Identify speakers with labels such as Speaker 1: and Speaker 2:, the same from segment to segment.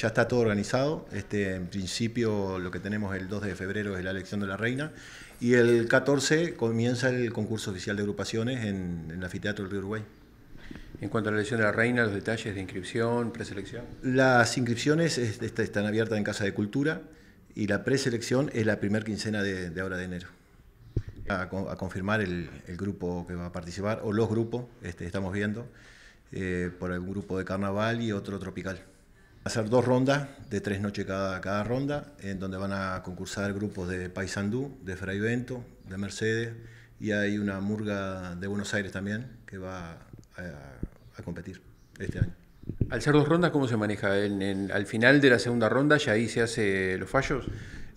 Speaker 1: Ya está todo organizado. Este, en principio lo que tenemos el 2 de febrero es la elección de la reina y el 14 comienza el concurso oficial de agrupaciones en, el Anfiteatro del Río Uruguay. En cuanto a la elección de la reina, los
Speaker 2: detalles de inscripción, preselección.
Speaker 1: Las inscripciones están abiertas en Casa de Cultura y la preselección es la primera quincena de, ahora de enero. A, confirmar el, grupo que va a participar, o los grupos, este, estamos viendo, eh, por el grupo de carnaval y otro tropical hacer dos rondas de tres noches cada, cada ronda, en donde van a concursar grupos de Paysandú, de Fray Bento, de Mercedes, y hay una murga de Buenos Aires también que va a, competir este año.
Speaker 2: Al ser dos rondas, ¿cómo se maneja? al final de la segunda ronda ya ahí se hace los
Speaker 1: fallos.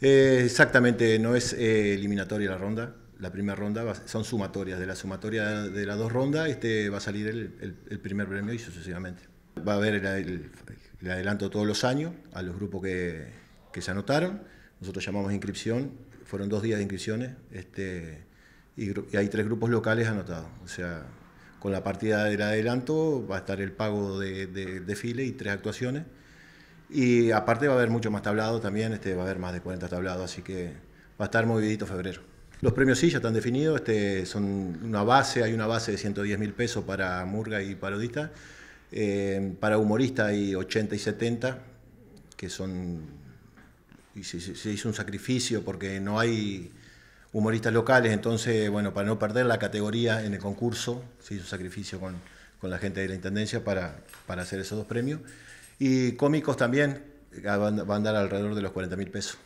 Speaker 1: Eh, exactamente, no es eh, eliminatoria la ronda. La primera ronda son sumatorias. De la sumatoria de las dos rondas este, va a salir el, primer premio y sucesivamente. Va a haber el le adelanto todos los años a los grupos que, se anotaron. Nosotros llamamos inscripción, fueron dos días de inscripciones este, y, hay tres grupos locales anotados. O sea, con la partida del adelanto va a estar el pago de, de, y tres actuaciones. Y aparte va a haber mucho más tablado también, este, va a haber más de 40 tablados, así que va a estar movidito febrero. Los premios sí ya están definidos, este, son una base, hay una base de 110 mil pesos para Murga y Parodista eh, para humoristas hay 80 y 70, que son... Y se, hizo un sacrificio porque no hay humoristas locales, entonces, bueno, para no perder la categoría en el concurso, se hizo un sacrificio con, la gente de la Intendencia para, hacer esos dos premios. Y cómicos también, van, eh, a dar alrededor de los 40 mil pesos.